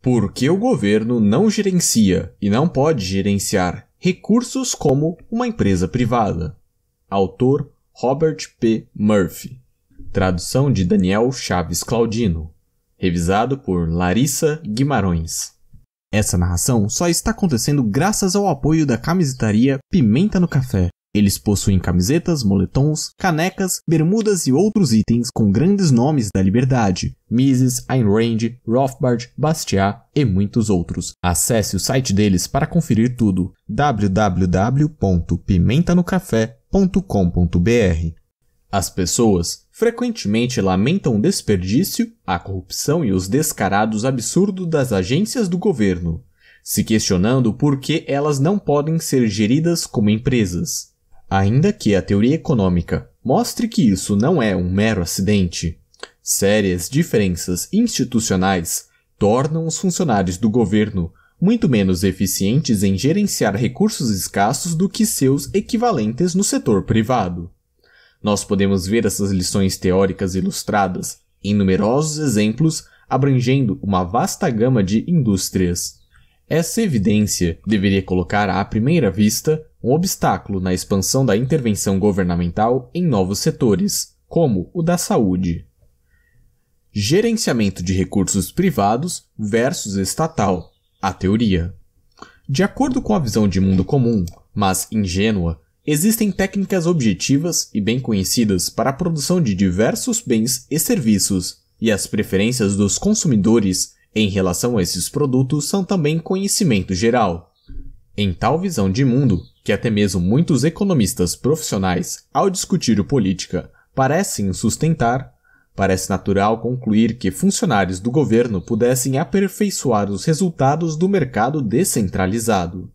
Porque o governo não gerencia e não pode gerenciar recursos como uma empresa privada. Autor Robert P. Murphy. Tradução de Daniel Chaves Claudino. Revisado por Larissa Guimarães. Essa narração só está acontecendo graças ao apoio da camisetaria Pimenta no Café, eles possuem camisetas, moletons, canecas, bermudas e outros itens com grandes nomes da liberdade, Mises, Ayn Rand, Rothbard, Bastiat e muitos outros. Acesse o site deles para conferir tudo, www.pimentanocafé.com.br. As pessoas frequentemente lamentam o desperdício, a corrupção e os descarados absurdos das agências do governo, se questionando por que elas não podem ser geridas como empresas. Ainda que a teoria econômica mostre que isso não é um mero acidente, sérias diferenças institucionais tornam os funcionários do governo muito menos eficientes em gerenciar recursos escassos do que seus equivalentes no setor privado. Nós podemos ver essas lições teóricas ilustradas em numerosos exemplos abrangendo uma vasta gama de indústrias. Essa evidência deveria colocar à primeira vista um obstáculo na expansão da intervenção governamental em novos setores, como o da saúde. Gerenciamento de recursos privados versus estatal a teoria. De acordo com a visão de mundo comum, mas ingênua, existem técnicas objetivas e bem conhecidas para a produção de diversos bens e serviços, e as preferências dos consumidores em relação a esses produtos são também conhecimento geral. Em tal visão de mundo, que até mesmo muitos economistas profissionais, ao discutir política, parecem sustentar, parece natural concluir que funcionários do governo pudessem aperfeiçoar os resultados do mercado descentralizado.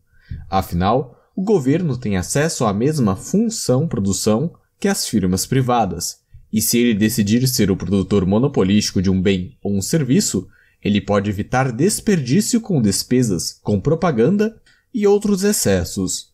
Afinal, o governo tem acesso à mesma função-produção que as firmas privadas, e se ele decidir ser o produtor monopolístico de um bem ou um serviço, ele pode evitar desperdício com despesas com propaganda e outros excessos.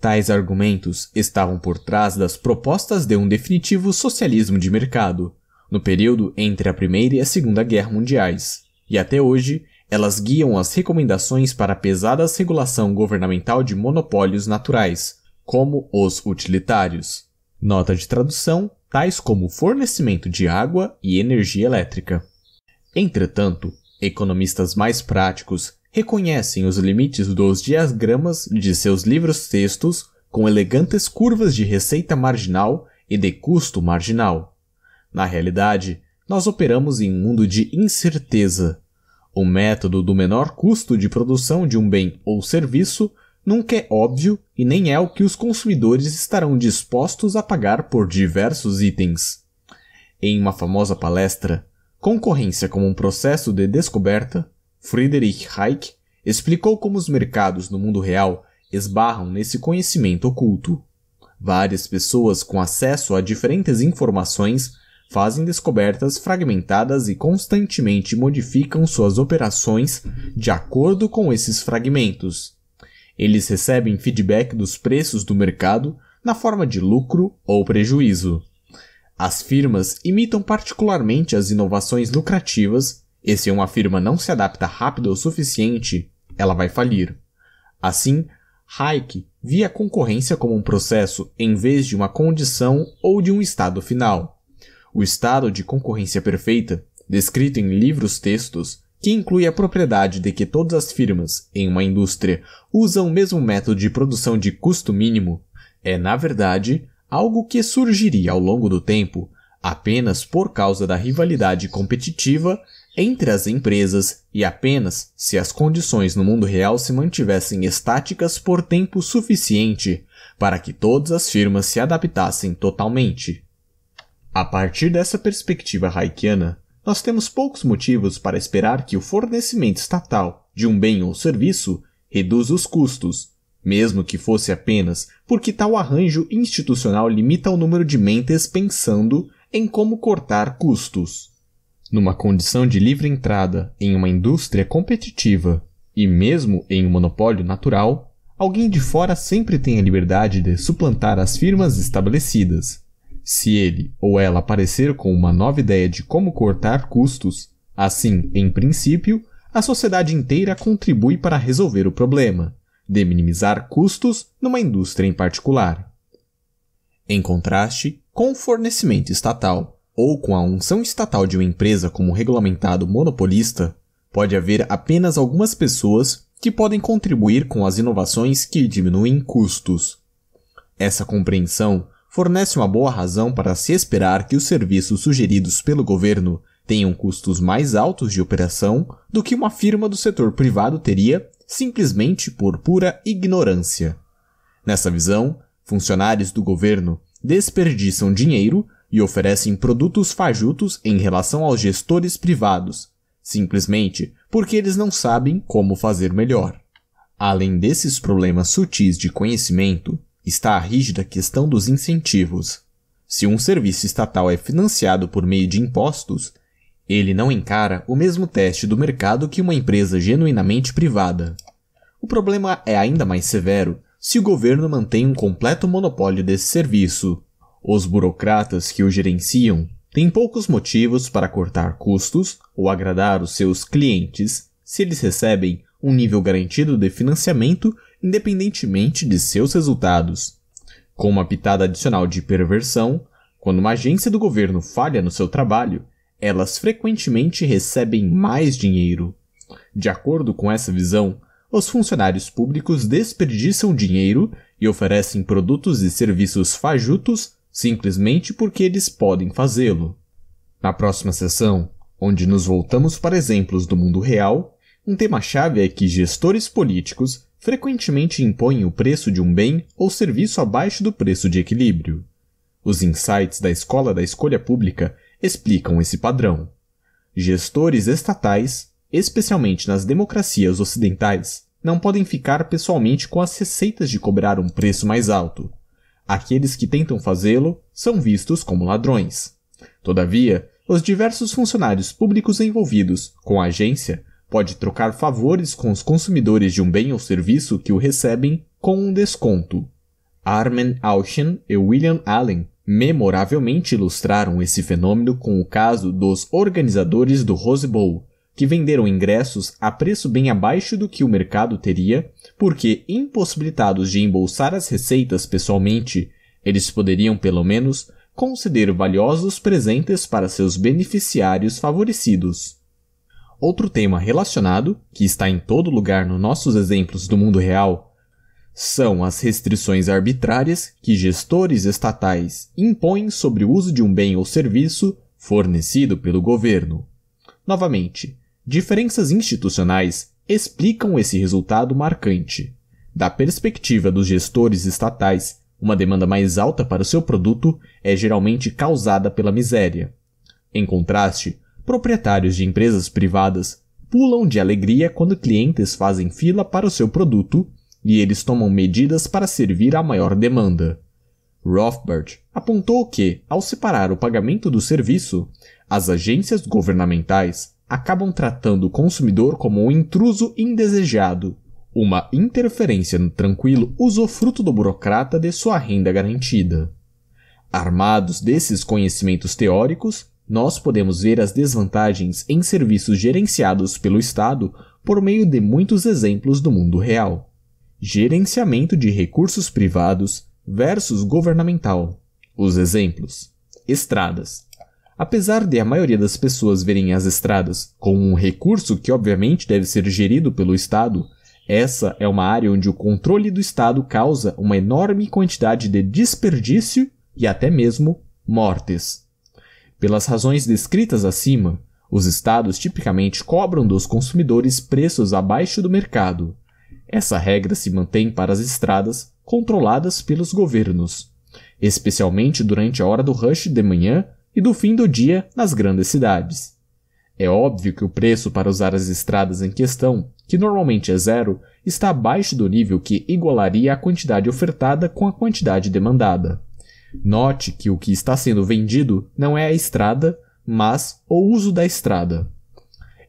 Tais argumentos estavam por trás das propostas de um definitivo socialismo de mercado, no período entre a Primeira e a Segunda Guerra Mundiais, e até hoje elas guiam as recomendações para a pesada regulação governamental de monopólios naturais, como os utilitários. Nota de tradução, tais como fornecimento de água e energia elétrica. Entretanto, economistas mais práticos reconhecem os limites dos diagramas de seus livros-textos com elegantes curvas de receita marginal e de custo marginal. Na realidade, nós operamos em um mundo de incerteza. O método do menor custo de produção de um bem ou serviço nunca é óbvio e nem é o que os consumidores estarão dispostos a pagar por diversos itens. Em uma famosa palestra, Concorrência como um processo de descoberta, Friedrich Hayek explicou como os mercados no mundo real esbarram nesse conhecimento oculto. Várias pessoas com acesso a diferentes informações fazem descobertas fragmentadas e constantemente modificam suas operações de acordo com esses fragmentos. Eles recebem feedback dos preços do mercado na forma de lucro ou prejuízo. As firmas imitam particularmente as inovações lucrativas, e se uma firma não se adapta rápido o suficiente, ela vai falir. Assim, Hayek via a concorrência como um processo em vez de uma condição ou de um estado final. O estado de concorrência perfeita, descrito em livros textos, que inclui a propriedade de que todas as firmas em uma indústria usam o mesmo método de produção de custo mínimo, é, na verdade, algo que surgiria ao longo do tempo apenas por causa da rivalidade competitiva entre as empresas e apenas se as condições no mundo real se mantivessem estáticas por tempo suficiente para que todas as firmas se adaptassem totalmente. A partir dessa perspectiva haikiana, nós temos poucos motivos para esperar que o fornecimento estatal de um bem ou serviço reduza os custos mesmo que fosse apenas porque tal arranjo institucional limita o número de mentes pensando em como cortar custos. Numa condição de livre entrada em uma indústria competitiva e mesmo em um monopólio natural, alguém de fora sempre tem a liberdade de suplantar as firmas estabelecidas. Se ele ou ela aparecer com uma nova ideia de como cortar custos, assim, em princípio, a sociedade inteira contribui para resolver o problema de minimizar custos numa indústria em particular. Em contraste, com o fornecimento estatal ou com a unção estatal de uma empresa como regulamentado monopolista, pode haver apenas algumas pessoas que podem contribuir com as inovações que diminuem custos. Essa compreensão fornece uma boa razão para se esperar que os serviços sugeridos pelo governo tenham custos mais altos de operação do que uma firma do setor privado teria simplesmente por pura ignorância. Nessa visão, funcionários do governo desperdiçam dinheiro e oferecem produtos fajutos em relação aos gestores privados, simplesmente porque eles não sabem como fazer melhor. Além desses problemas sutis de conhecimento, está a rígida questão dos incentivos. Se um serviço estatal é financiado por meio de impostos, ele não encara o mesmo teste do mercado que uma empresa genuinamente privada. O problema é ainda mais severo se o governo mantém um completo monopólio desse serviço. Os burocratas que o gerenciam têm poucos motivos para cortar custos ou agradar os seus clientes se eles recebem um nível garantido de financiamento independentemente de seus resultados. Com uma pitada adicional de perversão, quando uma agência do governo falha no seu trabalho, elas frequentemente recebem mais dinheiro. De acordo com essa visão, os funcionários públicos desperdiçam dinheiro e oferecem produtos e serviços fajutos simplesmente porque eles podem fazê-lo. Na próxima sessão, onde nos voltamos para exemplos do mundo real, um tema-chave é que gestores políticos frequentemente impõem o preço de um bem ou serviço abaixo do preço de equilíbrio. Os insights da Escola da Escolha Pública explicam esse padrão. Gestores estatais, especialmente nas democracias ocidentais, não podem ficar pessoalmente com as receitas de cobrar um preço mais alto. Aqueles que tentam fazê-lo são vistos como ladrões. Todavia, os diversos funcionários públicos envolvidos com a agência pode trocar favores com os consumidores de um bem ou serviço que o recebem com um desconto. Armen Auchin e William Allen Memoravelmente ilustraram esse fenômeno com o caso dos organizadores do Rose Bowl, que venderam ingressos a preço bem abaixo do que o mercado teria, porque, impossibilitados de embolsar as receitas pessoalmente, eles poderiam, pelo menos, conceder valiosos presentes para seus beneficiários favorecidos. Outro tema relacionado, que está em todo lugar nos nossos exemplos do mundo real, são as restrições arbitrárias que gestores estatais impõem sobre o uso de um bem ou serviço fornecido pelo governo. Novamente, diferenças institucionais explicam esse resultado marcante. Da perspectiva dos gestores estatais, uma demanda mais alta para o seu produto é geralmente causada pela miséria. Em contraste, proprietários de empresas privadas pulam de alegria quando clientes fazem fila para o seu produto e eles tomam medidas para servir à maior demanda. Rothbard apontou que, ao separar o pagamento do serviço, as agências governamentais acabam tratando o consumidor como um intruso indesejado, uma interferência no tranquilo usufruto do burocrata de sua renda garantida. Armados desses conhecimentos teóricos, nós podemos ver as desvantagens em serviços gerenciados pelo Estado por meio de muitos exemplos do mundo real gerenciamento de recursos privados versus governamental. Os exemplos: estradas. Apesar de a maioria das pessoas verem as estradas como um recurso que obviamente deve ser gerido pelo Estado, essa é uma área onde o controle do Estado causa uma enorme quantidade de desperdício e até mesmo mortes. Pelas razões descritas acima, os estados tipicamente cobram dos consumidores preços abaixo do mercado, essa regra se mantém para as estradas controladas pelos governos, especialmente durante a hora do rush de manhã e do fim do dia nas grandes cidades. É óbvio que o preço para usar as estradas em questão, que normalmente é zero, está abaixo do nível que igualaria a quantidade ofertada com a quantidade demandada. Note que o que está sendo vendido não é a estrada, mas o uso da estrada.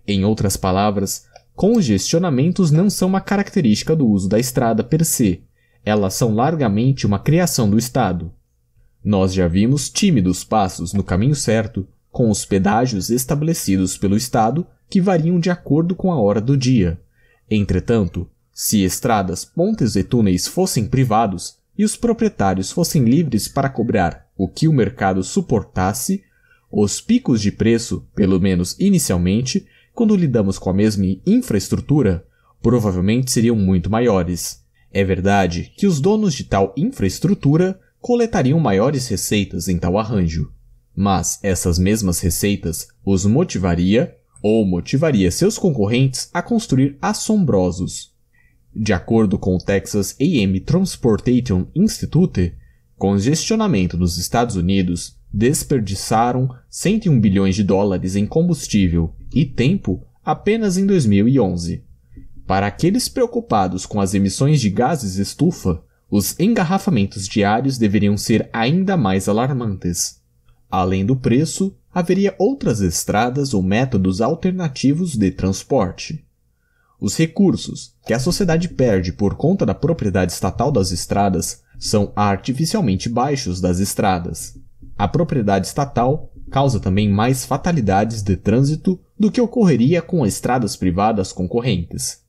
Em outras palavras, Congestionamentos não são uma característica do uso da estrada per se, elas são largamente uma criação do Estado. Nós já vimos tímidos passos no caminho certo, com os pedágios estabelecidos pelo Estado que variam de acordo com a hora do dia. Entretanto, se estradas, pontes e túneis fossem privados e os proprietários fossem livres para cobrar o que o mercado suportasse, os picos de preço, pelo menos inicialmente, quando lidamos com a mesma infraestrutura, provavelmente seriam muito maiores. É verdade que os donos de tal infraestrutura coletariam maiores receitas em tal arranjo, mas essas mesmas receitas os motivaria ou motivaria seus concorrentes a construir assombrosos. De acordo com o Texas AM Transportation Institute, congestionamento nos Estados Unidos desperdiçaram 101 bilhões de dólares em combustível e tempo apenas em 2011. Para aqueles preocupados com as emissões de gases estufa, os engarrafamentos diários deveriam ser ainda mais alarmantes. Além do preço, haveria outras estradas ou métodos alternativos de transporte. Os recursos que a sociedade perde por conta da propriedade estatal das estradas são artificialmente baixos das estradas. A propriedade estatal causa também mais fatalidades de trânsito do que ocorreria com estradas privadas concorrentes.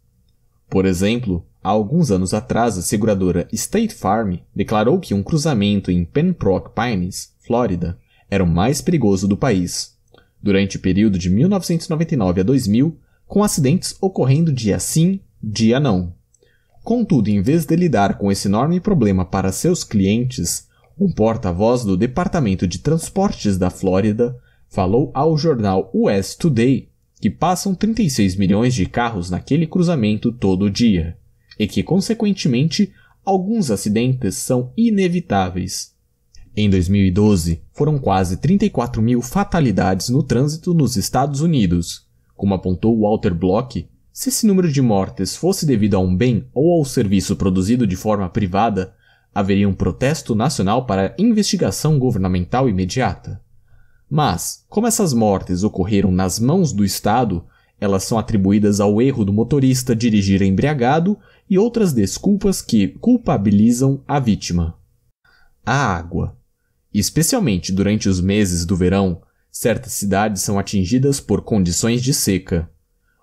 Por exemplo, há alguns anos atrás, a seguradora State Farm declarou que um cruzamento em Pembroke Pines, Flórida, era o mais perigoso do país. Durante o período de 1999 a 2000, com acidentes ocorrendo dia sim, dia não. Contudo, em vez de lidar com esse enorme problema para seus clientes, um porta-voz do Departamento de Transportes da Flórida falou ao jornal US Today que passam 36 milhões de carros naquele cruzamento todo dia e que, consequentemente, alguns acidentes são inevitáveis. Em 2012, foram quase 34 mil fatalidades no trânsito nos Estados Unidos. Como apontou Walter Block, se esse número de mortes fosse devido a um bem ou ao serviço produzido de forma privada, haveria um protesto nacional para investigação governamental imediata. Mas, como essas mortes ocorreram nas mãos do Estado, elas são atribuídas ao erro do motorista dirigir embriagado e outras desculpas que culpabilizam a vítima. A água. Especialmente durante os meses do verão, certas cidades são atingidas por condições de seca.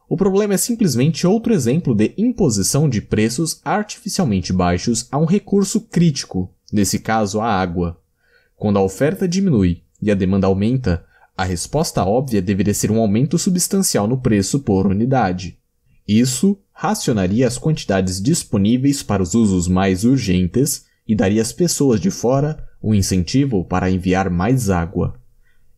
O problema é simplesmente outro exemplo de imposição de preços artificialmente baixos a um recurso crítico, nesse caso a água. Quando a oferta diminui e a demanda aumenta, a resposta óbvia deveria ser um aumento substancial no preço por unidade. Isso racionaria as quantidades disponíveis para os usos mais urgentes e daria às pessoas de fora um incentivo para enviar mais água.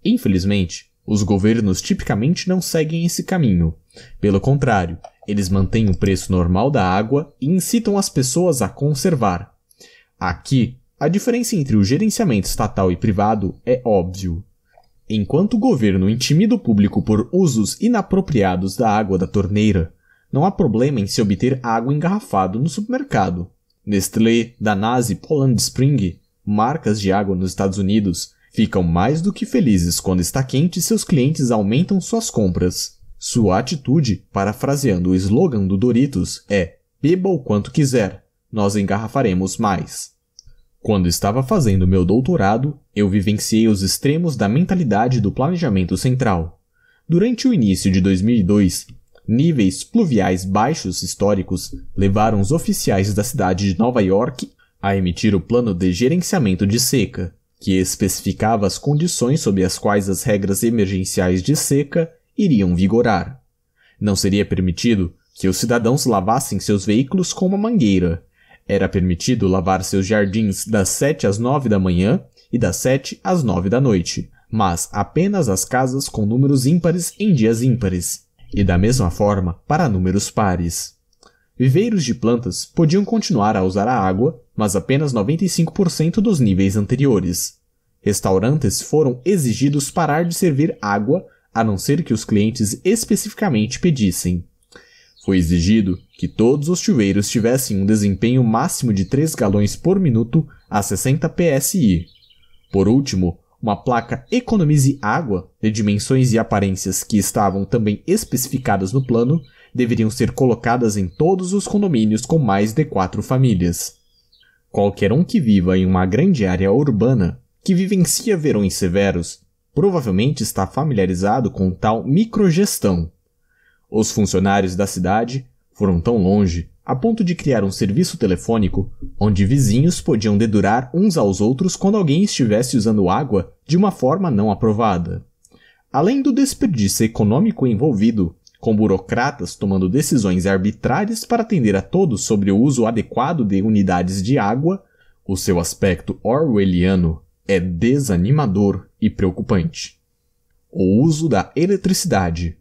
Infelizmente, os governos tipicamente não seguem esse caminho. Pelo contrário, eles mantêm o preço normal da água e incitam as pessoas a conservar. Aqui, a diferença entre o gerenciamento estatal e privado é óbvio. Enquanto o governo intimida o público por usos inapropriados da água da torneira, não há problema em se obter água engarrafada no supermercado. Nestlé, Danase e Poland Spring, marcas de água nos Estados Unidos, ficam mais do que felizes quando está quente e seus clientes aumentam suas compras. Sua atitude, parafraseando o slogan do Doritos, é: beba o quanto quiser, nós engarrafaremos mais. Quando estava fazendo meu doutorado, eu vivenciei os extremos da mentalidade do planejamento central. Durante o início de 2002, níveis pluviais baixos históricos levaram os oficiais da cidade de Nova York a emitir o Plano de Gerenciamento de Seca, que especificava as condições sob as quais as regras emergenciais de seca iriam vigorar. Não seria permitido que os cidadãos lavassem seus veículos com uma mangueira, era permitido lavar seus jardins das 7 às 9 da manhã e das 7 às 9 da noite, mas apenas as casas com números ímpares em dias ímpares, e da mesma forma para números pares. Viveiros de plantas podiam continuar a usar a água, mas apenas 95% dos níveis anteriores. Restaurantes foram exigidos parar de servir água, a não ser que os clientes especificamente pedissem. Foi exigido que todos os chuveiros tivessem um desempenho máximo de 3 galões por minuto a 60 psi. Por último, uma placa Economize Água, de dimensões e aparências que estavam também especificadas no plano, deveriam ser colocadas em todos os condomínios com mais de quatro famílias. Qualquer um que viva em uma grande área urbana, que vivencia verões severos, provavelmente está familiarizado com tal microgestão, os funcionários da cidade foram tão longe a ponto de criar um serviço telefônico onde vizinhos podiam dedurar uns aos outros quando alguém estivesse usando água de uma forma não aprovada. Além do desperdício econômico envolvido, com burocratas tomando decisões arbitrárias para atender a todos sobre o uso adequado de unidades de água, o seu aspecto orwelliano é desanimador e preocupante. O uso da eletricidade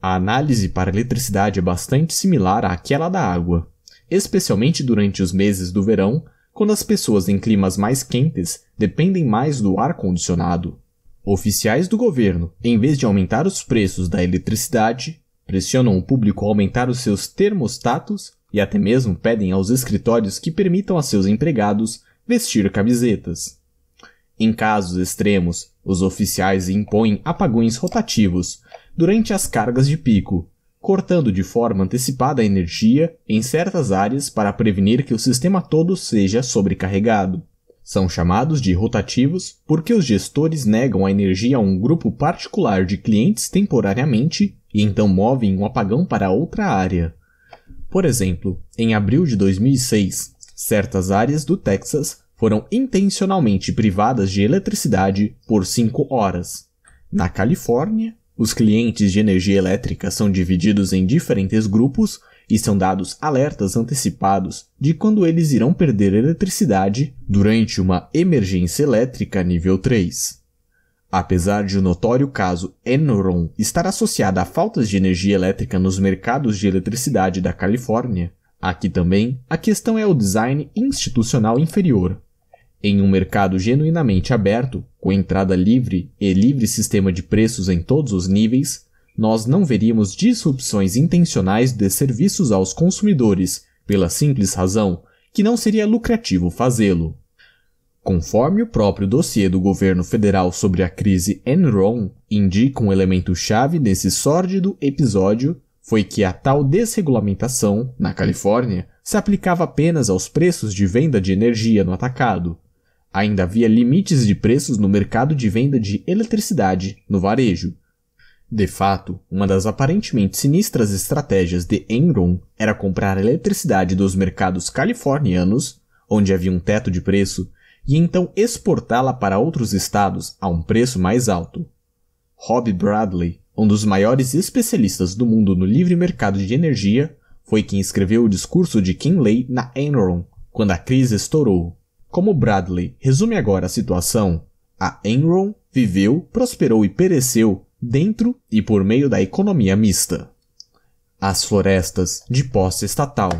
a análise para a eletricidade é bastante similar àquela da água, especialmente durante os meses do verão, quando as pessoas em climas mais quentes dependem mais do ar condicionado. Oficiais do governo, em vez de aumentar os preços da eletricidade, pressionam o público a aumentar os seus termostatos e até mesmo pedem aos escritórios que permitam a seus empregados vestir camisetas. Em casos extremos, os oficiais impõem apagões rotativos, durante as cargas de pico, cortando de forma antecipada a energia em certas áreas para prevenir que o sistema todo seja sobrecarregado. São chamados de rotativos porque os gestores negam a energia a um grupo particular de clientes temporariamente e então movem um apagão para outra área. Por exemplo, em abril de 2006, certas áreas do Texas foram intencionalmente privadas de eletricidade por 5 horas. Na Califórnia, os clientes de energia elétrica são divididos em diferentes grupos e são dados alertas antecipados de quando eles irão perder eletricidade durante uma emergência elétrica nível 3. Apesar de o notório caso Enron estar associado a faltas de energia elétrica nos mercados de eletricidade da Califórnia, aqui também a questão é o design institucional inferior. Em um mercado genuinamente aberto, o entrada livre e livre sistema de preços em todos os níveis, nós não veríamos disrupções intencionais de serviços aos consumidores, pela simples razão que não seria lucrativo fazê-lo. Conforme o próprio dossiê do governo federal sobre a crise Enron indica um elemento chave desse sórdido episódio, foi que a tal desregulamentação, na Califórnia, se aplicava apenas aos preços de venda de energia no atacado, Ainda havia limites de preços no mercado de venda de eletricidade no varejo. De fato, uma das aparentemente sinistras estratégias de Enron era comprar eletricidade dos mercados californianos, onde havia um teto de preço, e então exportá-la para outros estados a um preço mais alto. Rob Bradley, um dos maiores especialistas do mundo no livre mercado de energia, foi quem escreveu o discurso de Kinley na Enron quando a crise estourou. Como Bradley resume agora a situação, a Enron viveu, prosperou e pereceu dentro e por meio da economia mista. As florestas de posse estatal.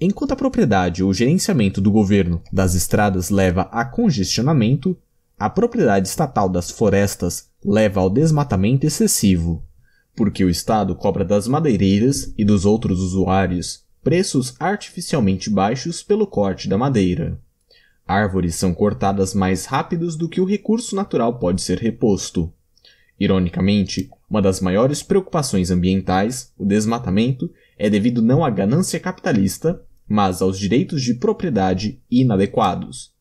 Enquanto a propriedade ou gerenciamento do governo das estradas leva a congestionamento, a propriedade estatal das florestas leva ao desmatamento excessivo, porque o Estado cobra das madeireiras e dos outros usuários preços artificialmente baixos pelo corte da madeira. Árvores são cortadas mais rápidos do que o recurso natural pode ser reposto. Ironicamente, uma das maiores preocupações ambientais, o desmatamento, é devido não à ganância capitalista, mas aos direitos de propriedade inadequados.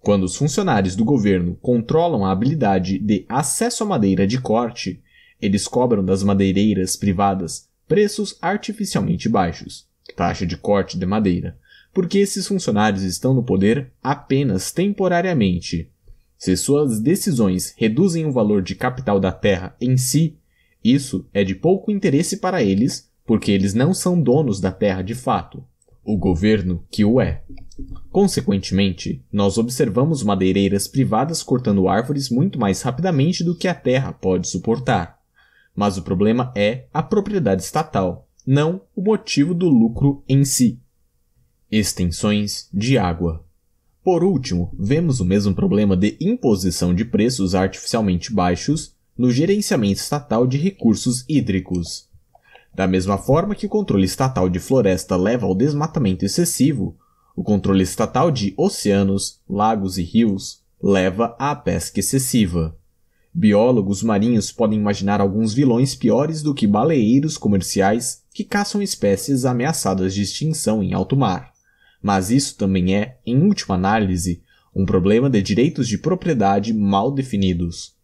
Quando os funcionários do governo controlam a habilidade de acesso à madeira de corte, eles cobram das madeireiras privadas preços artificialmente baixos, taxa de corte de madeira, porque esses funcionários estão no poder apenas temporariamente. Se suas decisões reduzem o valor de capital da terra em si, isso é de pouco interesse para eles, porque eles não são donos da terra de fato, o governo que o é. Consequentemente, nós observamos madeireiras privadas cortando árvores muito mais rapidamente do que a terra pode suportar. Mas o problema é a propriedade estatal, não o motivo do lucro em si extensões de água. Por último, vemos o mesmo problema de imposição de preços artificialmente baixos no gerenciamento estatal de recursos hídricos. Da mesma forma que o controle estatal de floresta leva ao desmatamento excessivo, o controle estatal de oceanos, lagos e rios leva à pesca excessiva. Biólogos marinhos podem imaginar alguns vilões piores do que baleeiros comerciais que caçam espécies ameaçadas de extinção em alto mar mas isso também é, em última análise, um problema de direitos de propriedade mal definidos.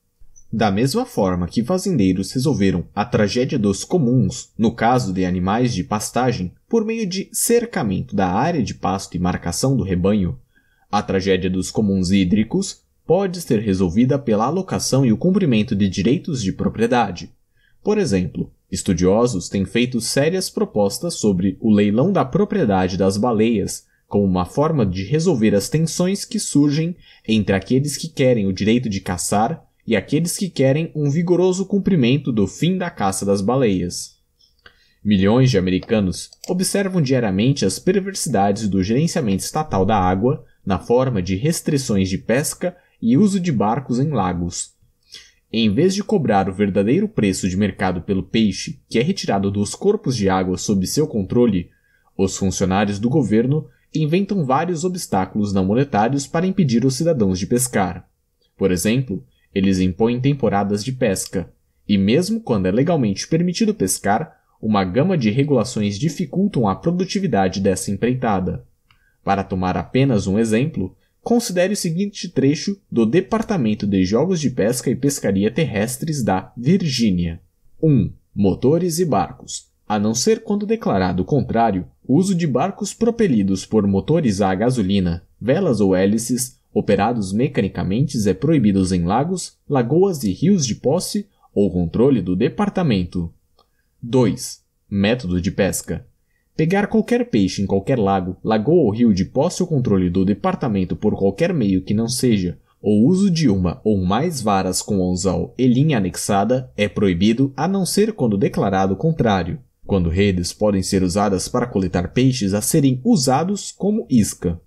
Da mesma forma que fazendeiros resolveram a tragédia dos comuns, no caso de animais de pastagem, por meio de cercamento da área de pasto e marcação do rebanho, a tragédia dos comuns hídricos pode ser resolvida pela alocação e o cumprimento de direitos de propriedade. Por exemplo, estudiosos têm feito sérias propostas sobre o leilão da propriedade das baleias como uma forma de resolver as tensões que surgem entre aqueles que querem o direito de caçar e aqueles que querem um vigoroso cumprimento do fim da caça das baleias. Milhões de americanos observam diariamente as perversidades do gerenciamento estatal da água na forma de restrições de pesca e uso de barcos em lagos. Em vez de cobrar o verdadeiro preço de mercado pelo peixe que é retirado dos corpos de água sob seu controle, os funcionários do governo inventam vários obstáculos não monetários para impedir os cidadãos de pescar. Por exemplo, eles impõem temporadas de pesca, e mesmo quando é legalmente permitido pescar, uma gama de regulações dificultam a produtividade dessa empreitada. Para tomar apenas um exemplo, considere o seguinte trecho do Departamento de Jogos de Pesca e Pescaria Terrestres da Virgínia. 1. Motores e barcos. A não ser quando declarado o contrário, uso de barcos propelidos por motores a gasolina, velas ou hélices, operados mecanicamente, é proibido em lagos, lagoas e rios de posse ou controle do departamento. 2. Método de pesca. Pegar qualquer peixe em qualquer lago, lagoa ou rio de posse ou controle do departamento por qualquer meio que não seja o uso de uma ou mais varas com anzol e linha anexada é proibido a não ser quando declarado contrário quando redes podem ser usadas para coletar peixes a serem usados como isca.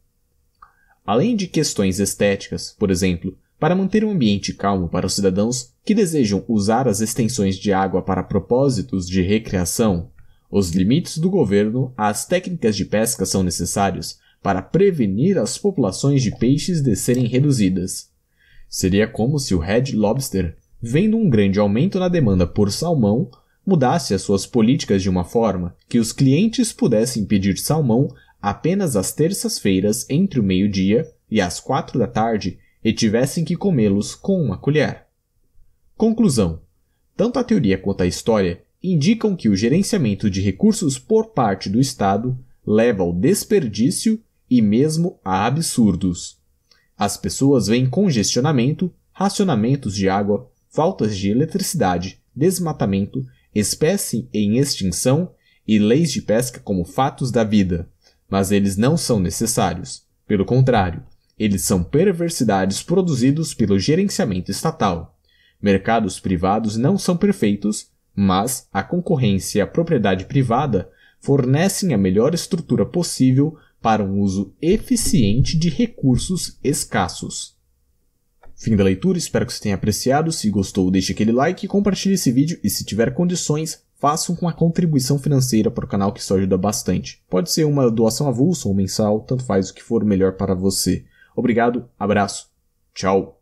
Além de questões estéticas, por exemplo, para manter um ambiente calmo para os cidadãos que desejam usar as extensões de água para propósitos de recreação, os limites do governo às técnicas de pesca são necessários para prevenir as populações de peixes de serem reduzidas. Seria como se o Red Lobster, vendo um grande aumento na demanda por salmão, mudasse as suas políticas de uma forma que os clientes pudessem pedir salmão apenas às terças-feiras entre o meio-dia e às quatro da tarde e tivessem que comê-los com uma colher. Conclusão: tanto a teoria quanto a história indicam que o gerenciamento de recursos por parte do Estado leva ao desperdício e mesmo a absurdos. As pessoas veem congestionamento, racionamentos de água, faltas de eletricidade, desmatamento espécie em extinção e leis de pesca como fatos da vida, mas eles não são necessários. Pelo contrário, eles são perversidades produzidos pelo gerenciamento estatal. Mercados privados não são perfeitos, mas a concorrência e a propriedade privada fornecem a melhor estrutura possível para um uso eficiente de recursos escassos. Fim da leitura, espero que você tenha apreciado. Se gostou, deixe aquele like, compartilhe esse vídeo e se tiver condições, faça uma contribuição financeira para o canal que isso ajuda bastante. Pode ser uma doação avulsa ou mensal, tanto faz o que for melhor para você. Obrigado, abraço, tchau!